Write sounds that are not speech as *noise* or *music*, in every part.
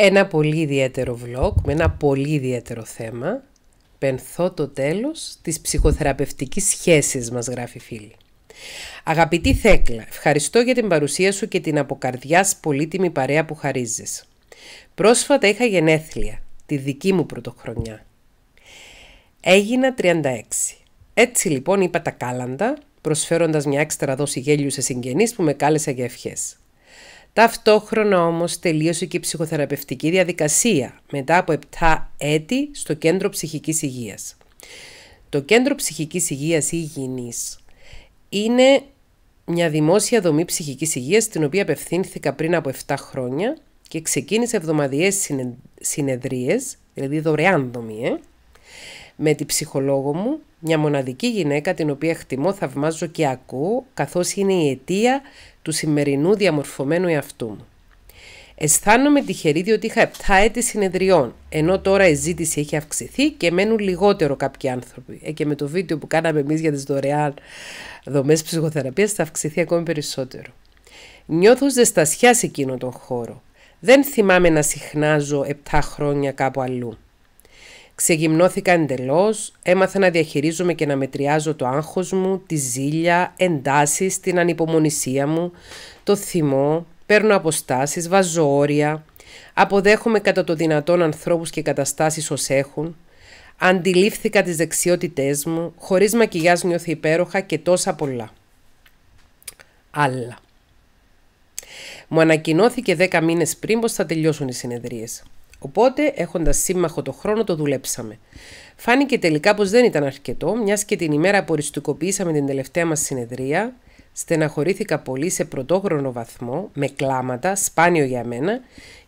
Ένα πολύ ιδιαίτερο vlog με ένα πολύ ιδιαίτερο θέμα. Πενθώ το τέλος της ψυχοθεραπευτικής σχέσης μας γράφει φίλη. Αγαπητή Θέκλα, ευχαριστώ για την παρουσία σου και την αποκαρδιάς πολύτιμη παρέα που χαρίζεις. Πρόσφατα είχα γενέθλια, τη δική μου πρωτοχρονιά. Έγινα 36. Έτσι λοιπόν είπα τα κάλαντα, προσφέροντας μια έξτρα δόση γέλιου σε συγγενείς που με κάλεσα για ευχές. Ταυτόχρονα όμως τελείωσε και η ψυχοθεραπευτική διαδικασία μετά από 7 έτη στο Κέντρο Ψυχικής Υγείας. Το Κέντρο Ψυχικής Υγείας ή Υγιεινής είναι μια δημόσια δομή ψυχικής υγείας στην οποία απευθύνθηκα πριν από 7 χρόνια και ξεκίνησε εβδομαδιαίες συνεδρίες, δηλαδή δωρεάν δομή, ε, με τη ψυχολόγο μου μια μοναδική γυναίκα την οποία χτιμώ, θαυμάζω και ακούω, καθώς είναι η αιτία του σημερινού διαμορφωμένου εαυτού μου. Αισθάνομαι τυχερή διότι είχα 7 έτη συνεδριών, ενώ τώρα η ζήτηση έχει αυξηθεί και μένουν λιγότερο κάποιοι άνθρωποι. Ε, και με το βίντεο που κάναμε εμείς για τις δωρεάν δομές ψυχοθεραπείας θα αυξηθεί ακόμη περισσότερο. Νιώθω ζεστασιά σε εκείνο τον χώρο. Δεν θυμάμαι να συχνάζω 7 χρόνια κάπου αλλού. Ξεγυμνώθηκα εντελώς, έμαθα να διαχειρίζομαι και να μετριάζω το άγχος μου, τη ζήλια, εντάσεις, την ανυπομονησία μου, το θυμό, παίρνω αποστάσεις, βάζω όρια, αποδέχομαι κατά το δυνατόν ανθρώπους και καταστάσεις ως έχουν, αντιλήφθηκα τις δεξιότητές μου, χωρίς μακιγιάζ νιώθω υπέροχα και τόσα πολλά. Αλλά... Μου ανακοινώθηκε δέκα μήνες πριν πως θα τελειώσουν οι συνεδρίες. Οπότε, έχοντας σύμμαχο το χρόνο, το δουλέψαμε. Φάνηκε τελικά πως δεν ήταν αρκετό, μιας και την ημέρα που οριστικοποιήσαμε την τελευταία μας συνεδρία, στεναχωρήθηκα πολύ σε πρωτόχρονο βαθμό, με κλάματα, σπάνιο για μένα,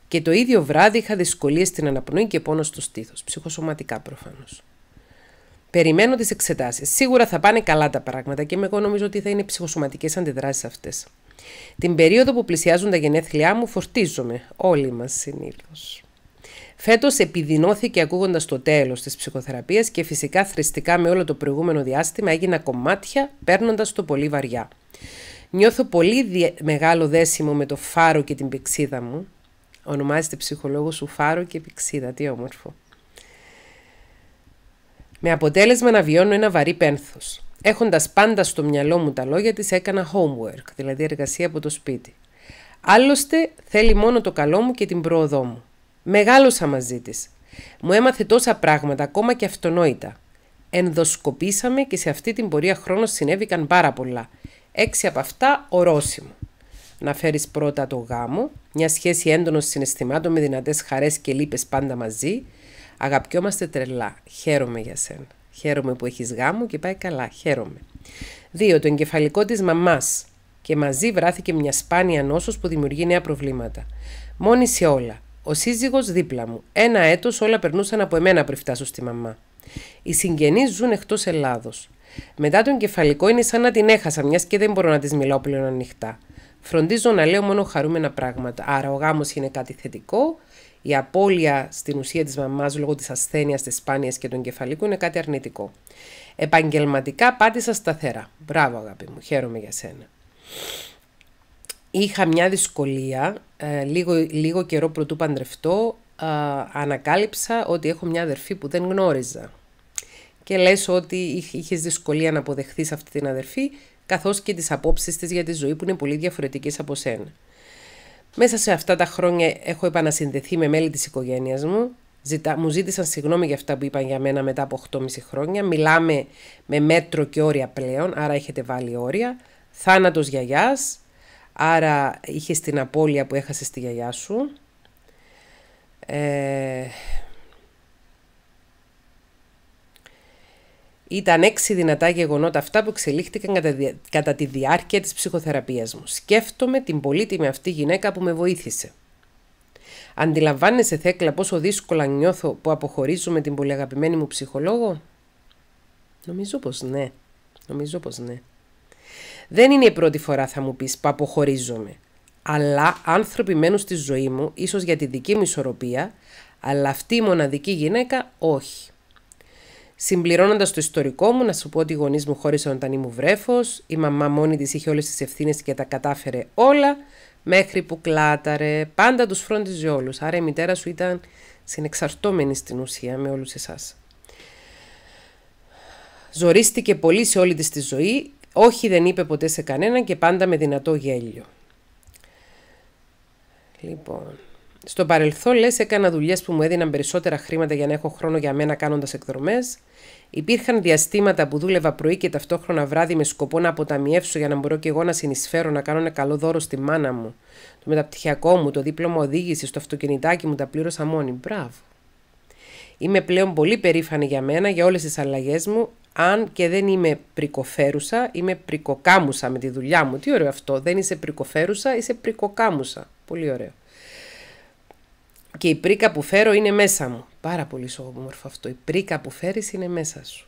και το ίδιο βράδυ είχα δυσκολίες στην αναπνοή και πόνο στο στήθος, ψυχοσωματικά προφανώς. Περιμένω τις εξετάσεις. Σίγουρα θα πάνε καλά τα πράγματα και εγώ νομίζω ότι θα είναι ψυχοσωματικές αντιδράσεις αυτές. Την περίοδο που πλησιάζουν τα γενέθλιά μου φορτίζομαι, όλοι μας συνήθως. Φέτος επιδεινώθηκε ακούγοντας το τέλος της ψυχοθεραπείας και φυσικά θρηστικά με όλο το προηγούμενο διάστημα έγινα κομμάτια παίρνοντας το πολύ βαριά. Νιώθω πολύ μεγάλο δέσιμο με το φάρο και την πηξίδα μου. Ονομάζεται ψυχολόγος σου φάρο και πηξίδα. Τι όμορφο. Με αποτέλεσμα να βιώνω ένα βαρύ πένθος. Έχοντας πάντα στο μυαλό μου τα λόγια της, έκανα homework, δηλαδή εργασία από το σπίτι. Άλλωστε θέλει μόνο το καλό μου και την πρόοδό μου. Μεγάλωσα μαζί της. Μου έμαθε τόσα πράγματα, ακόμα και αυτονόητα. Ενδοσκοπήσαμε και σε αυτή την πορεία χρόνος συνέβηκαν πάρα πολλά. Έξι από αυτά ορόσημο. Να φέρεις πρώτα το γάμο, μια σχέση έντονων συναισθημάτων με δυνατές χαρές και λύπες πάντα μαζί. Αγαπιόμαστε τρελά. Χαίρομαι για σένα. Χαίρομαι που έχεις γάμο και πάει καλά. Χαίρομαι. 2. Το εγκεφαλικό της μαμάς. Και μαζί βράθηκε μια σπάνια νόσος που δημιουργεί νέα προβλήματα. Μόνη σε όλα. Ο σύζυγος δίπλα μου. Ένα έτος όλα περνούσαν από εμένα πριν φτάσω στη μαμά. Οι συγγενείς ζουν εκτός Ελλάδος. Μετά τον κεφαλικό είναι σαν να την έχασα, μιας και δεν μπορώ να της μιλάω πλέον ανοιχτά. Φροντίζω να λέω μόνο χαρούμενα πράγματα. Άρα ο γάμος είναι κάτι θετικό. Η απώλεια στην ουσία της μαμάς λόγω της ασθένειας, της σπάνιας και των κεφαλικού είναι κάτι αρνητικό. Επαγγελματικά πάτησα σταθερά. Μπράβο, αγάπη μου, χαίρομαι για σένα είχα μια δυσκολία, ε, λίγο, λίγο καιρό πρωτού παντρευτώ, ε, ανακάλυψα ότι έχω μια αδερφή που δεν γνώριζα. Και λες ότι είχες δυσκολία να αποδεχθείς αυτή την αδερφή, καθώς και τις απόψεις της για τη ζωή που είναι πολύ διαφορετικές από σένα. Μέσα σε αυτά τα χρόνια έχω επανασυνδεθεί με μέλη της οικογένειας μου, Ζητά, μου ζήτησαν συγγνώμη για αυτά που είπαν για μένα μετά από 8,5 χρόνια. Μιλάμε με μέτρο και όρια πλέον, άρα έχετε βάλει όρια. Θάνατος γιαγιάς, Άρα είχε την απώλεια που έχασε τη γιαγιά σου. Ε... Ήταν έξι δυνατά γεγονότα αυτά που εξελίχθηκαν κατά, τη διάρκεια της ψυχοθεραπείας μου. Σκέφτομαι την πολύτιμη αυτή γυναίκα που με βοήθησε. Αντιλαμβάνεσαι Θέκλα πόσο δύσκολα νιώθω που αποχωρίζω με την αγαπημένη μου ψυχολόγο. Νομίζω πως ναι. Νομίζω πως ναι. Δεν είναι η πρώτη φορά θα μου πεις αποχωρίζομαι. Αλλά άνθρωποι μένουν στη ζωή μου, ίσως για τη δική μου ισορροπία, αλλά αυτή η μοναδική γυναίκα όχι. Συμπληρώνοντας το ιστορικό μου, να σου πω ότι οι γονείς μου χώρισαν όταν ήμουν βρέφος, η μαμά μόνη της είχε όλες τις ευθύνες και τα κατάφερε όλα, μέχρι που κλάταρε, πάντα τους φρόντιζε όλους. Άρα η μητέρα σου ήταν συνεξαρτώμενη στην ουσία με όλους εσάς. Ζορίστηκε πολύ σε όλη της τη ζωή, όχι δεν είπε ποτέ σε κανέναν και πάντα με δυνατό γέλιο. Λοιπόν, στο παρελθόν λες έκανα δουλειές που μου έδιναν περισσότερα χρήματα για να έχω χρόνο για μένα κάνοντας εκδρομές. Υπήρχαν διαστήματα που δούλευα πρωί και ταυτόχρονα βράδυ με σκοπό να αποταμιεύσω για να μπορώ και εγώ να συνεισφέρω να κάνω ένα καλό δώρο στη μάνα μου. Το μεταπτυχιακό μου, το δίπλωμα οδήγηση, το αυτοκινητάκι μου τα πλήρωσα μόνη. Μπράβο. Είμαι πλέον πολύ περήφανη για μένα, για όλες τις αλλαγές μου, αν και δεν είμαι πρικοφέρουσα, είμαι πρικοκάμουσα με τη δουλειά μου. Τι ωραίο αυτό, δεν είσαι πρικοφέρουσα, είσαι πρικοκάμουσα. Πολύ ωραίο. Και η πρίκα που φέρω είναι μέσα μου. Πάρα πολύ όμορφο αυτό. Η πρίκα που φέρεις είναι μέσα σου.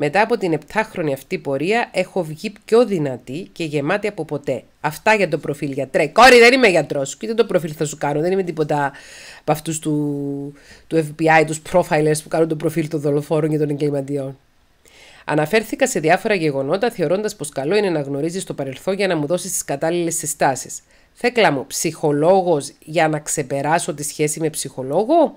Μετά από την 7 αυτή πορεία έχω βγει πιο δυνατή και γεμάτη από ποτέ. Αυτά για το προφίλ γιατρέ. Κόρη, δεν είμαι γιατρός. Κοίτα το προφίλ θα σου κάνω. Δεν είμαι τίποτα από αυτούς του, του FBI, τους profilers που κάνουν το προφίλ των δολοφόρων και των εγκληματιών. Αναφέρθηκα σε διάφορα γεγονότα, θεωρώντας πως καλό είναι να γνωρίζεις το παρελθόν για να μου δώσεις τις κατάλληλες συστάσεις. Θέκλα μου, ψυχολόγος για να ξεπεράσω τη σχέση με ψυχολόγο.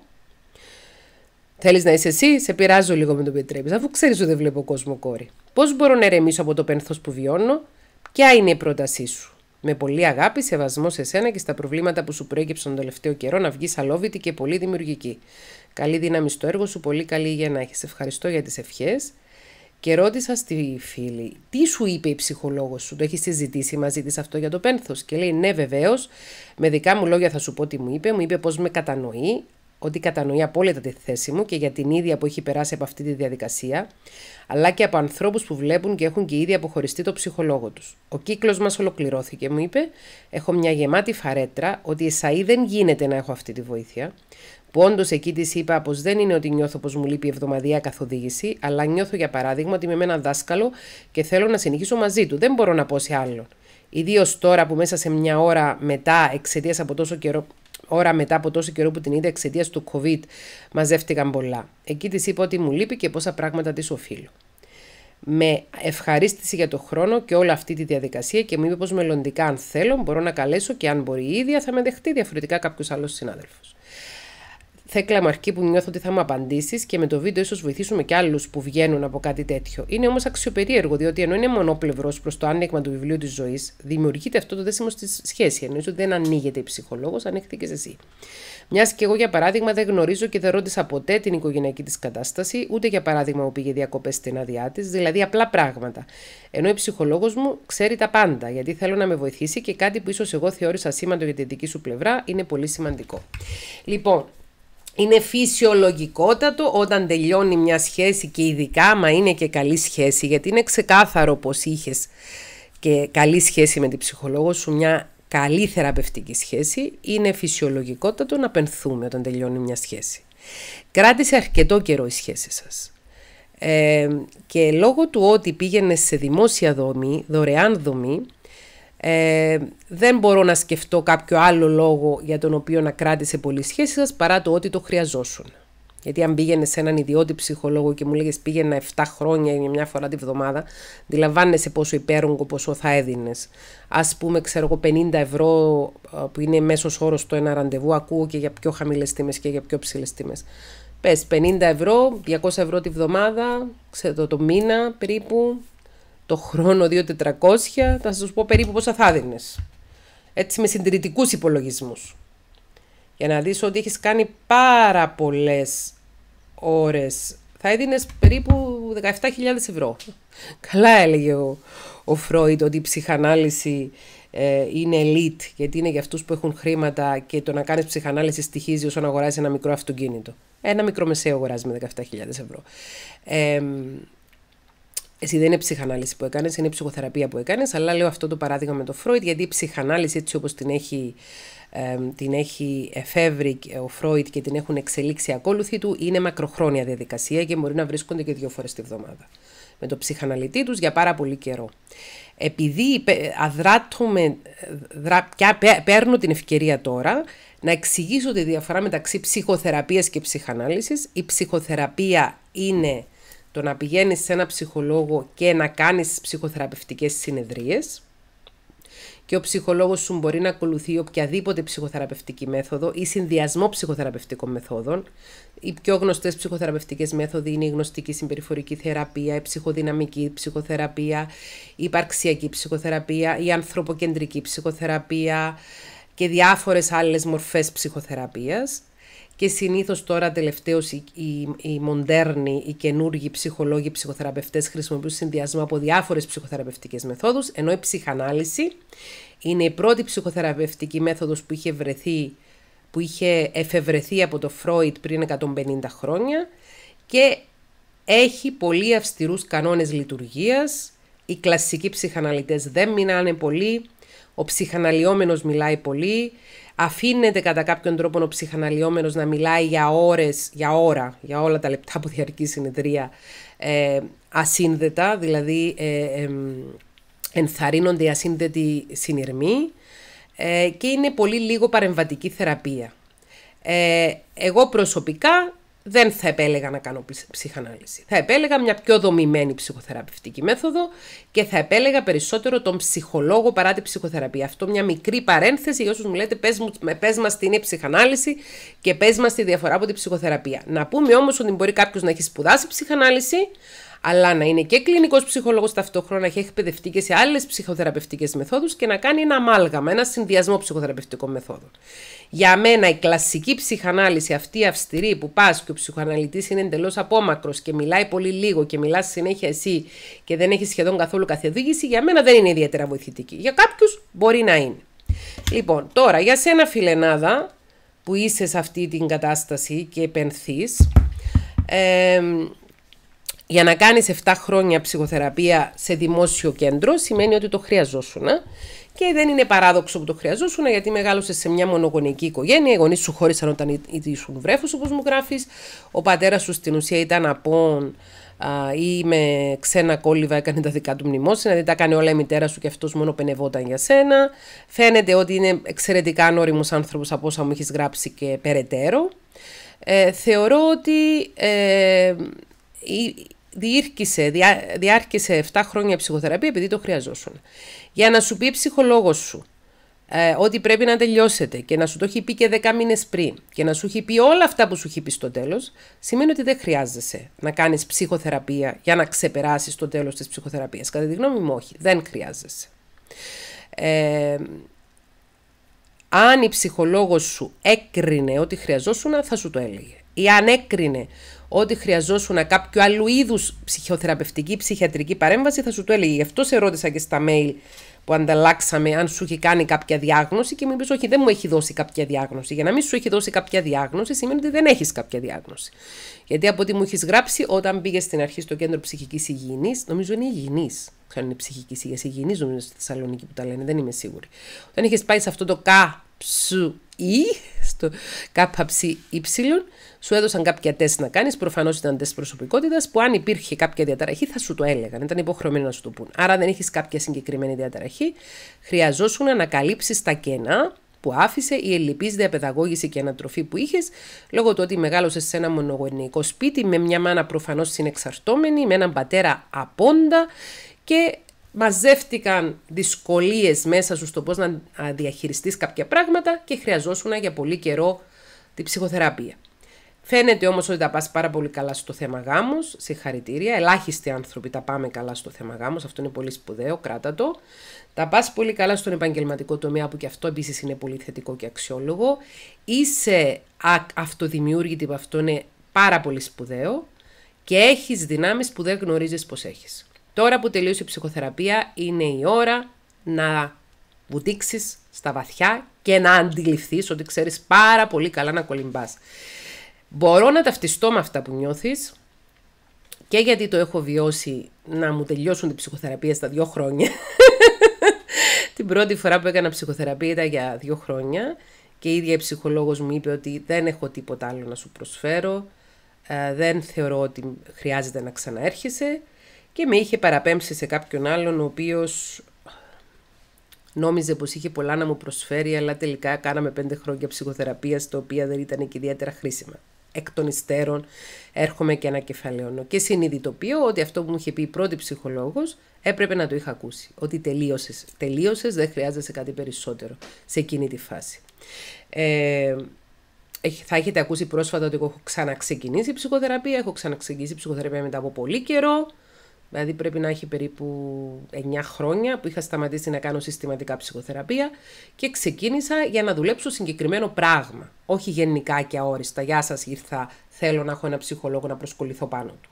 Θέλεις να είσαι εσύ, σε πειράζω λίγο με τον επιτρέπεις, αφού ξέρεις ότι δεν βλέπω κόσμο, κόρη. Πώς μπορώ να ερεμήσω από το πένθος που βιώνω, ποια είναι η πρότασή σου. Με πολύ αγάπη, σεβασμό σε σένα και στα προβλήματα που σου προέκυψαν τον τελευταίο καιρό, να βγεις αλόβητη και πολύ δημιουργική. Καλή δύναμη στο έργο σου, πολύ καλή υγεία να έχεις. Ευχαριστώ για τις ευχές. Και ρώτησα στη φίλη, τι σου είπε η ψυχολόγος σου, το έχεις συζητήσει μαζί της αυτό για το πένθος. Και λέει, Ναι, βεβαίως, με δικά μου λόγια θα σου πω τι μου είπε. Μου είπε πω με κατανοεί, ότι κατανοεί απόλυτα τη θέση μου και για την ίδια που έχει περάσει από αυτή τη διαδικασία, αλλά και από ανθρώπους που βλέπουν και έχουν και ήδη αποχωριστεί το ψυχολόγο τους. Ο κύκλος μας ολοκληρώθηκε, μου είπε. Έχω μια γεμάτη φαρέτρα ότι εσά δεν γίνεται να έχω αυτή τη βοήθεια. Που όντω εκεί της είπα πως δεν είναι ότι νιώθω πως μου λείπει η εβδομαδιαία καθοδήγηση, αλλά νιώθω για παράδειγμα ότι είμαι με έναν δάσκαλο και θέλω να συνεχίσω μαζί του. Δεν μπορώ να πω σε άλλον. Ιδίως τώρα που μέσα σε μια ώρα μετά, εξαιτίας από τόσο καιρό, ώρα μετά από τόσο που την είδα εξαιτίας του COVID, μαζεύτηκαν πολλά. Εκεί της είπα ότι μου λείπει και πόσα πράγματα της οφείλω. Με ευχαρίστηση για το χρόνο και όλη αυτή τη διαδικασία και μου είπε πως μελλοντικά, αν θέλω, μπορώ να καλέσω και αν μπορεί η ίδια θα με δεχτεί διαφορετικά κάποιος άλλος συνάδελφος. Θέκλα αρκεί που νιώθω ότι θα μου απαντήσεις και με το βίντεο ίσως βοηθήσουμε και άλλους που βγαίνουν από κάτι τέτοιο. Είναι όμως αξιοπερίεργο, διότι ενώ είναι μονόπλευρο προς το άνοιγμα του βιβλίου της ζωής, δημιουργείται αυτό το δέσιμο στη σχέση. Εννοείς ότι δεν ανοίγεται η ψυχολόγος, ανοίχθηκε εσύ. Μιας και εγώ, για παράδειγμα, δεν γνωρίζω και δεν ρώτησα ποτέ την οικογενειακή της κατάσταση, ούτε για παράδειγμα που πήγε διακοπές στην άδειά της, δηλαδή απλά πράγματα. Ενώ η ψυχολόγος μου ξέρει τα πάντα, γιατί θέλω να με βοηθήσει και κάτι που ίσως εγώ θεώρησα σήμαντο για τη δική σου πλευρά είναι πολύ σημαντικό. Λοιπόν, είναι φυσιολογικότατο όταν τελειώνει μια σχέση και ειδικά μα είναι και καλή σχέση γιατί είναι ξεκάθαρο πως είχες και καλή σχέση με την ψυχολόγο σου μια καλή θεραπευτική σχέση είναι φυσιολογικότατο να πενθούμε όταν τελειώνει μια σχέση. Κράτησε αρκετό καιρό η σχέση σας. Ε, και λόγω του ότι πήγαινες σε δημόσια δομή, δωρεάν δομή, ε, δεν μπορώ να σκεφτώ κάποιο άλλο λόγο για τον οποίο να κράτησε πολύ σχέση σας παρά το ότι το χρειαζόσουν. Γιατί αν πήγαινε σε έναν ιδιώτη ψυχολόγο και μου λέγες πήγαινα 7 χρόνια ή μια φορά τη βδομάδα, αντιλαμβάνεσαι πόσο υπέρογκο ποσό θα έδινες. Ας πούμε, ξέρω εγώ, 50 ευρώ ε, που είναι μέσος όρος το ένα ραντεβού, ακούω και για πιο χαμηλές τιμές και για πιο ψηλές τιμές. Πες 50 ευρώ, 200 ευρώ τη βδομάδα, ξέρω το, το μήνα περίπου, το χρόνο 2.400, θα σας πω περίπου πόσα θα δίνεις. Έτσι με συντηρητικούς υπολογισμούς. Για να δεις ότι έχεις κάνει πάρα πολλές ώρες. Θα έδινες περίπου 17.000 ευρώ. Καλά έλεγε ο, ο Φρόιντ ότι η ψυχανάλυση ε, είναι elite, γιατί είναι για αυτούς που έχουν χρήματα και το να κάνεις ψυχανάλυση στοιχίζει όσο να αγοράσει ένα μικρό αυτοκίνητο. Ένα μικρό μεσαίο αγοράζεις με 17.000 ευρώ. Ε, εσύ δεν είναι ψυχανάλυση που έκανες, είναι ψυχοθεραπεία που έκανες, αλλά λέω αυτό το παράδειγμα με το Φρόιτ, γιατί η ψυχανάλυση έτσι όπως την έχει την έχει εφεύρει ο Φρόιτ και την έχουν εξελίξει ακόλουθοι του, είναι μακροχρόνια διαδικασία και μπορεί να βρίσκονται και δύο φορές τη βδομάδα με τον ψυχαναλυτή τους για πάρα πολύ καιρό. Επειδή αδράτουμε, δρα, παίρνω την ευκαιρία τώρα να εξηγήσω τη διαφορά μεταξύ ψυχοθεραπείας και ψυχανάλυσης. Η ψυχοθεραπεία είναι το να πηγαίνεις σε ένα ψυχολόγο και να κάνεις ψυχοθεραπευτικές συνεδρίες και ο ψυχολόγος σου μπορεί να ακολουθεί οποιαδήποτε ψυχοθεραπευτική μέθοδο ή συνδυασμό ψυχοθεραπευτικών μεθόδων. Οι πιο γνωστές ψυχοθεραπευτικές μέθοδοι είναι η γνωστική συμπεριφορική θεραπεία, η ψυχοδυναμική ψυχοθεραπεία, η υπαρξιακή ψυχοθεραπεία, η ανθρωποκεντρική ψυχοθεραπεία και διάφορες άλλες μορφές ψυχοθεραπείας και συνήθως τώρα τελευταίως οι, οι, μοντέρνοι, οι καινούργοι ψυχολόγοι, ψυχοθεραπευτές ψυχοθεραπευτές χρησιμοποιούν συνδυασμό από διάφορες ψυχοθεραπευτικές μεθόδους, ενώ η ψυχανάλυση είναι η πρώτη ψυχοθεραπευτική μέθοδος που είχε, βρεθεί, που είχε εφευρεθεί από το Φρόιτ πριν 150 χρόνια και έχει πολύ αυστηρούς κανόνες λειτουργίας, οι κλασικοί ψυχαναλυτές δεν μιλάνε πολύ, ο ψυχαναλυόμενος μιλάει πολύ, αφήνεται κατά κάποιον τρόπο ο ψυχαναλυόμενος να μιλάει για ώρες, για ώρα, για όλα τα λεπτά που διαρκεί η συνεδρία ε, ασύνδετα, δηλαδή ε, ε, ενθαρρύνονται οι ασύνδετοι συνειρμοί ε, και είναι πολύ λίγο παρεμβατική θεραπεία. Ε, εγώ προσωπικά δεν θα επέλεγα να κάνω ψυχανάλυση. Θα επέλεγα μια πιο δομημένη ψυχοθεραπευτική μέθοδο και θα επέλεγα περισσότερο τον ψυχολόγο παρά την ψυχοθεραπεία. Αυτό μια μικρή παρένθεση για όσους μου λέτε πες, μου, πες μας τι είναι ψυχανάλυση και πες μας τη διαφορά από την ψυχοθεραπεία. Να πούμε όμως ότι μπορεί κάποιος να έχει σπουδάσει ψυχανάλυση, αλλά να είναι και κλινικός ψυχολόγος ταυτόχρονα, έχει εκπαιδευτεί και σε άλλες ψυχοθεραπευτικές μεθόδους και να κάνει ένα αμάλγαμα, ένα συνδυασμό ψυχοθεραπευτικών μεθόδων. Για μένα η κλασική ψυχανάλυση, αυτή η αυστηρή που πας και ο ψυχοαναλυτής είναι εντελώς απόμακρος και μιλάει πολύ λίγο και μιλάς συνέχεια εσύ και δεν έχεις σχεδόν καθόλου καθοδήγηση, για μένα δεν είναι ιδιαίτερα βοηθητική. Για κάποιους μπορεί να είναι. Λοιπόν, τώρα για σένα φιλενάδα που είσαι σε αυτή την κατάσταση και επενθείς, ε, για να κάνεις 7 χρόνια ψυχοθεραπεία σε δημόσιο κέντρο σημαίνει ότι το χρειαζόσουν. Ε. Και δεν είναι παράδοξο που το χρειαζόσουν γιατί μεγάλωσες σε μια μονογονική οικογένεια. Οι γονείς σου χώρισαν όταν ήσουν βρέφου όπως μου γράφεις. Ο πατέρας σου στην ουσία ήταν απόν ή με ξένα κόλληβα έκανε τα δικά από... η μητέρα σου και αυτός μόνο πενευόταν για σένα. Φαίνεται ότι είναι εξαιρετικά ανώριμος άνθρωπος από όσα μου έχεις γράψει και περαιτέρω. Ε, θεωρώ ότι ε, διήρκησε, διά, διάρκησε 7 χρόνια ψυχοθεραπεία επειδή το χρειαζόσουν. Για να σου πει η ψυχολόγος σου ε, ότι πρέπει να τελειώσετε και να σου το έχει πει και 10 μήνες πριν και να σου έχει πει όλα αυτά που σου έχει πει στο τέλος, σημαίνει ότι δεν χρειάζεσαι να κάνεις ψυχοθεραπεία για να ξεπεράσεις το τέλος της ψυχοθεραπείας. Κατά τη γνώμη μου όχι, δεν χρειάζεσαι. Ε, αν η ψυχολόγος σου έκρινε ότι χρειαζόσουν, θα σου το έλεγε. Ή αν έκρινε ό,τι χρειαζόσουν κάποιο άλλου είδους ψυχοθεραπευτική, ψυχιατρική παρέμβαση, θα σου το έλεγε. Γι' αυτό σε ρώτησα και στα mail που ανταλλάξαμε αν σου έχει κάνει κάποια διάγνωση και μου είπες Όχι, δεν μου έχει δώσει κάποια διάγνωση. Για να μην σου έχει δώσει κάποια διάγνωση, σημαίνει ότι δεν έχεις κάποια διάγνωση. Γιατί από ό,τι μου έχεις γράψει, όταν πήγες στην αρχή στο κέντρο ψυχικής υγιεινής, νομίζω είναι υγιεινής. Ξέρω είναι ψυχική υγιεινή, νομίζω στη Θεσσαλονίκη που τα λένε, δεν είμαι σίγουρη. Όταν είχες πάει σε αυτό το ΚΑ ψου ή, στο ΚΑΠΑΨΙ σου έδωσαν κάποια τεστ να κάνεις. Προφανώς ήταν τεστ προσωπικότητας που αν υπήρχε κάποια διαταραχή θα σου το έλεγαν. Ήταν υποχρεωμένοι να σου το πούν. Άρα δεν έχει κάποια συγκεκριμένη διαταραχή. Χρειαζόσουν να καλύψεις τα κενά που άφησε η ελληπή διαπαιδαγώγηση και ανατροφή που είχες, λόγω του ότι μεγάλωσες σε ένα μονογονεϊκό σπίτι με μια μάνα προφανώς συνεξαρτώμενη, με έναν πατέρα απόντα και μαζεύτηκαν δυσκολίες μέσα σου στο πώς να διαχειριστείς κάποια πράγματα και χρειαζόσουν για πολύ καιρό την ψυχοθεραπεία. Φαίνεται όμως ότι τα πας πάρα πολύ καλά στο θέμα γάμους, συγχαρητήρια, ελάχιστοι άνθρωποι τα πάμε καλά στο θέμα γάμους, αυτό είναι πολύ σπουδαίο, κράτα το. Τα πας πολύ καλά στον επαγγελματικό τομέα που και αυτό επίσης είναι πολύ θετικό και αξιόλογο. Είσαι αυτοδημιούργητη που αυτό είναι πάρα πολύ σπουδαίο και έχεις δυνάμεις που δεν γνωρίζεις πως έχεις. Τώρα που τελείωσε η ψυχοθεραπεία είναι η ώρα να βουτήξεις στα βαθιά και να αντιληφθείς ότι ξέρεις πάρα πολύ καλά να κολυμπάς. Μπορώ να ταυτιστώ με αυτά που νιώθεις και γιατί το έχω βιώσει να μου τελειώσουν την ψυχοθεραπεία στα δύο χρόνια. *laughs* την πρώτη φορά που έκανα ψυχοθεραπεία ήταν για δύο χρόνια και η ίδια η ψυχολόγος μου είπε ότι δεν έχω τίποτα άλλο να σου προσφέρω, ε, δεν θεωρώ ότι χρειάζεται να ξαναέρχεσαι και με είχε παραπέμψει σε κάποιον άλλον ο οποίος νόμιζε πως είχε πολλά να μου προσφέρει αλλά τελικά κάναμε πέντε χρόνια ψυχοθεραπείας τα οποία δεν ήταν και ιδιαίτερα χρήσιμα. Εκ των υστέρων έρχομαι και ανακεφαλαιώνω και συνειδητοποιώ ότι αυτό που μου είχε πει η πρώτη ψυχολόγος έπρεπε να το είχα ακούσει. Ότι τελείωσες, τελείωσες δεν χρειάζεσαι κάτι περισσότερο σε εκείνη τη φάση. Ε, θα έχετε ακούσει πρόσφατα ότι έχω ξαναξεκινήσει ψυχοθεραπεία, έχω ξαναξεκινήσει ψυχοθεραπεία μετά από πολύ καιρό. Δηλαδή πρέπει να έχει περίπου 9 χρόνια που είχα σταματήσει να κάνω συστηματικά ψυχοθεραπεία και ξεκίνησα για να δουλέψω συγκεκριμένο πράγμα. Όχι γενικά και αόριστα. Γεια σας ήρθα, θέλω να έχω ένα ψυχολόγο να προσκοληθώ πάνω του.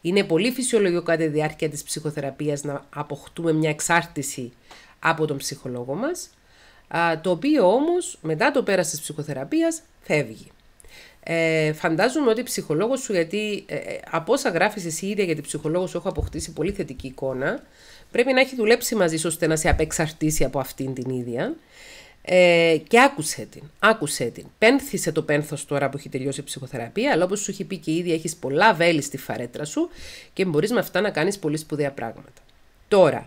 Είναι πολύ φυσιολογικό κατά τη διάρκεια της ψυχοθεραπείας να αποκτούμε μια εξάρτηση από τον ψυχολόγο μας, το οποίο όμως, μετά το πέρας της ψυχοθεραπείας φεύγει. Ε, φαντάζομαι ότι η ψυχολόγος σου, γιατί ε, ε, από όσα γράφεις εσύ ίδια για ψυχολόγος ψυχολόγο σου έχω αποκτήσει πολύ θετική εικόνα, πρέπει να έχει δουλέψει μαζί σου ώστε να σε απεξαρτήσει από αυτήν την ίδια. Ε, και άκουσε την, άκουσε την. Πένθησε το πένθος τώρα που έχει τελειώσει η ψυχοθεραπεία, αλλά όπως σου έχει πει και η ίδια έχεις πολλά βέλη στη φαρέτρα σου και μπορείς με αυτά να κάνεις πολύ σπουδαία πράγματα. Τώρα,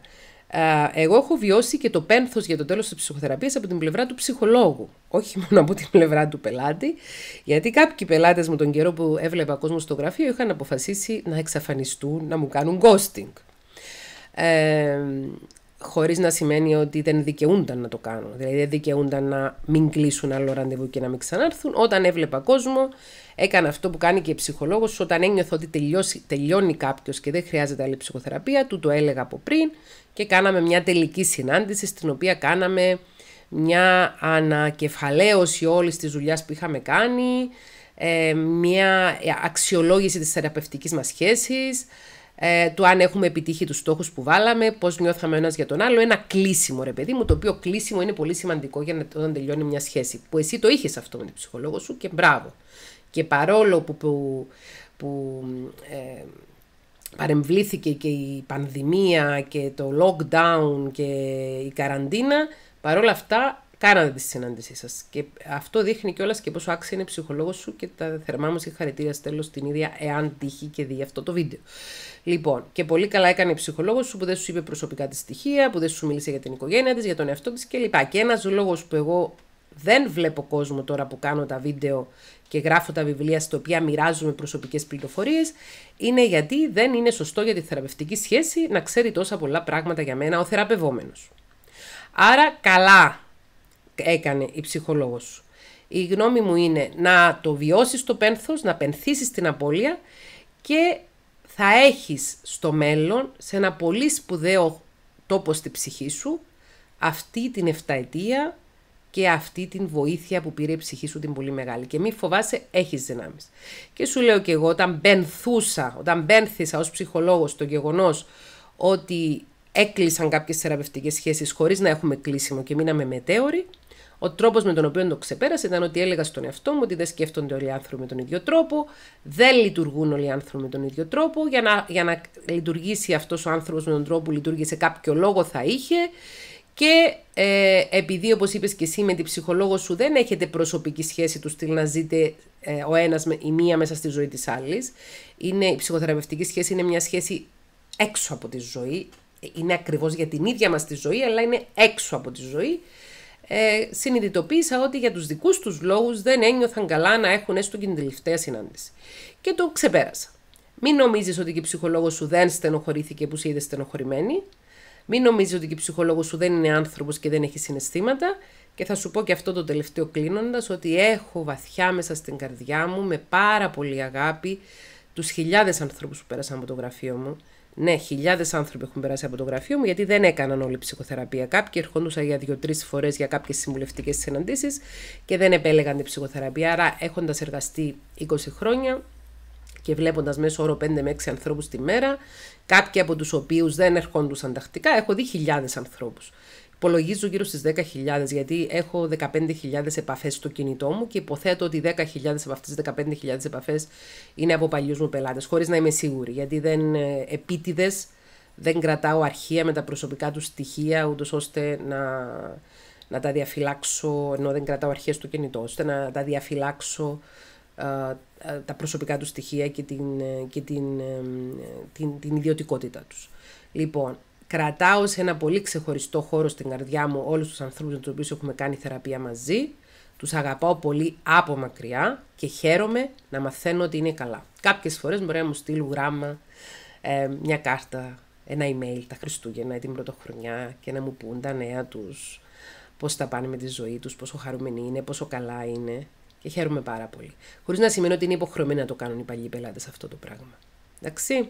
ε, εγώ έχω βιώσει και το πένθος για το τέλος της ψυχοθεραπείας από την πλευρά του ψυχολόγου, όχι μόνο από την πλευρά του πελάτη, γιατί κάποιοι πελάτες μου τον καιρό που έβλεπα κόσμος στο γραφείο είχαν αποφασίσει να εξαφανιστούν, να μου κάνουν ghosting. Ε, χωρίς να σημαίνει ότι δεν δικαιούνταν να το κάνουν. Δηλαδή, δεν δικαιούνταν να μην κλείσουν άλλο ραντεβού και να μην ξανάρθουν. Όταν έβλεπα κόσμο, έκανα αυτό που κάνει και η ψυχολόγος. Όταν ένιωθω ότι τελειώσει, τελειώνει κάποιος και δεν χρειάζεται άλλη ψυχοθεραπεία, του το έλεγα από πριν και κάναμε μια τελική συνάντηση στην οποία κάναμε μια ανακεφαλαίωση όλης της δουλειάς που είχαμε κάνει, ε, μια αξιολόγηση της θεραπευτικής μας σχέσης, ε, του αν έχουμε επιτύχει τους στόχους που βάλαμε, πώς νιώθαμε ένας για τον άλλο. Ένα κλείσιμο, ρε παιδί μου, το οποίο κλείσιμο είναι πολύ σημαντικό για να, όταν τελειώνει μια σχέση. Που εσύ το είχες αυτό με τον ψυχολόγο σου και μπράβο. Και παρόλο που, που, που ε, παρεμβλήθηκε και η πανδημία και το lockdown και η καραντίνα, παρόλα αυτά κάνατε τη συνάντησή σας. Και αυτό δείχνει κιόλας και πόσο άξιο είναι ψυχολόγος σου και τα θερμά μου συγχαρητήρια στέλνω στην ίδια, εάν τύχει και δει αυτό το βίντεο. Λοιπόν, και πολύ καλά έκανε η ψυχολόγος σου που δεν σου είπε προσωπικά τη στοιχεία, που δεν σου μίλησε για την οικογένεια της, για τον εαυτό της κλπ. Και ένας λόγος που εγώ δεν βλέπω κόσμο τώρα που κάνω τα βίντεο και γράφω τα βιβλία στα οποία μοιράζουμε προσωπικές πληροφορίες, είναι γιατί δεν είναι σωστό για τη θεραπευτική σχέση να ξέρει τόσα πολλά πράγματα για μένα ο θεραπευόμενος. Άρα καλά έκανε η ψυχολόγος σου. Η γνώμη μου είναι να το βιώσεις το πένθος, να πενθήσεις την απώλεια και θα έχεις στο μέλλον, σε ένα πολύ σπουδαίο τόπο στη ψυχή σου, αυτή την εφταετία και αυτή την βοήθεια που πήρε η ψυχή σου την πολύ μεγάλη. Και μη φοβάσαι, έχεις δυνάμεις. Και σου λέω και εγώ, όταν πενθούσα όταν πένθησα ως ψυχολόγος το γεγονός ότι έκλεισαν κάποιες θεραπευτικές σχέσεις χωρίς να έχουμε κλείσιμο και μείναμε μετέωροι, ο τρόπος με τον οποίο το ξεπέρασε ήταν ότι έλεγα στον εαυτό μου ότι δεν σκέφτονται όλοι οι άνθρωποι με τον ίδιο τρόπο, δεν λειτουργούν όλοι οι άνθρωποι με τον ίδιο τρόπο. Για να, για να λειτουργήσει αυτός ο άνθρωπος με τον τρόπο που λειτουργήσε, κάποιο λόγο θα είχε. Και ε, επειδή, όπως είπες και εσύ, με την ψυχολόγο σου δεν έχετε προσωπική σχέση του στυλ να ζείτε ε, ο ένας η μία μέσα στη ζωή της άλλης. Η ψυχοθεραπευτική σχέση είναι μια σχέση έξω από τη ζωή. Ε, είναι ακριβώς για την ίδια μας τη ζωή, αλλά είναι έξω από τη ζωή ε, συνειδητοποίησα ότι για τους δικούς τους λόγους δεν ένιωθαν καλά να έχουν έστω και την τελευταία συνάντηση. Και το ξεπέρασα. Μην νομίζεις ότι και η ψυχολόγος σου δεν στενοχωρήθηκε που σε είδε στενοχωρημένη. Μην νομίζεις ότι και η ψυχολόγος σου δεν είναι άνθρωπος και δεν έχει συναισθήματα. Και θα σου πω και αυτό το τελευταίο κλείνοντας, ότι έχω βαθιά μέσα στην καρδιά μου, με πάρα πολύ αγάπη, τους χιλιάδες ανθρώπους που πέρασαν από το γραφείο μου, ναι, χιλιάδες άνθρωποι έχουν περάσει από το γραφείο μου γιατί δεν έκαναν όλη ψυχοθεραπεία. Κάποιοι ερχόντουσαν για δύο-τρει φορές για κάποιες συμβουλευτικές συναντήσεις και δεν επέλεγαν την ψυχοθεραπεία. Άρα, έχοντας εργαστεί 20 χρόνια και βλέποντας μέσω όρο 5 με 6 ανθρώπους τη μέρα, κάποιοι από τους οποίους δεν ερχόντουσαν τακτικά, έχω δει χιλιάδες ανθρώπους. Υπολογίζω γύρω στις 10.000, γιατί έχω 15.000 επαφές στο κινητό μου και υποθέτω ότι 10.000 από αυτές τις 15.000 επαφές είναι από παλιούς μου πελάτες, χωρίς να είμαι σίγουρη, γιατί δεν ε, επίτηδες δεν κρατάω αρχεία με τα προσωπικά τους στοιχεία, ούτως ώστε να, να τα διαφυλάξω, ενώ δεν κρατάω αρχεία στο κινητό, ώστε να τα διαφυλάξω ε, ε, τα προσωπικά τους στοιχεία και την, και την, την, την ιδιωτικότητα τους. Λοιπόν, Κρατάω σε ένα πολύ ξεχωριστό χώρο στην καρδιά μου όλους τους ανθρώπους με τους οποίους έχουμε κάνει θεραπεία μαζί. Τους αγαπάω πολύ από μακριά και χαίρομαι να μαθαίνω ότι είναι καλά. Κάποιες φορές μπορεί να μου στείλουν γράμμα, ε, μια κάρτα, ένα email τα Χριστούγεννα ή την Πρωτοχρονιά και να μου πούν τα νέα τους, πώς τα πάνε με τη ζωή τους, πόσο χαρούμενοι είναι, πόσο καλά είναι. Και χαίρομαι πάρα πολύ. Χωρίς να σημαίνει ότι είναι υποχρεωμένοι να το κάνουν οι παλιοί πελάτες αυτό το πράγμα. Εντάξει.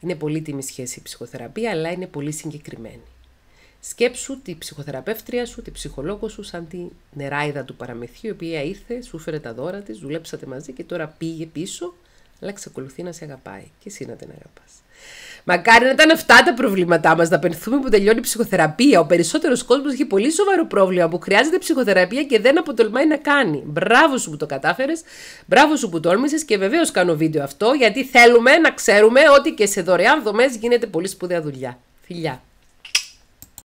Είναι πολύτιμη σχέση η ψυχοθεραπεία, αλλά είναι πολύ συγκεκριμένη. Σκέψου τη ψυχοθεραπεύτρια σου, τη ψυχολόγο σου, σαν τη νεράιδα του παραμυθιού, η οποία ήρθε, σου φέρε τα δώρα της, δουλέψατε μαζί και τώρα πήγε πίσω, αλλά ξεκολουθεί να σε αγαπάει και εσύ να την αγαπάς. Μακάρι να ήταν αυτά τα προβλήματά μας, να πενθούμε που τελειώνει η ψυχοθεραπεία. Ο περισσότερος κόσμος έχει πολύ σοβαρό πρόβλημα που χρειάζεται ψυχοθεραπεία και δεν αποτολμάει να κάνει. Μπράβο σου που το κατάφερες, μπράβο σου που τόλμησες και βεβαίως κάνω βίντεο αυτό γιατί θέλουμε να ξέρουμε ότι και σε δωρεάν δομές γίνεται πολύ σπουδαία δουλειά. Φιλιά.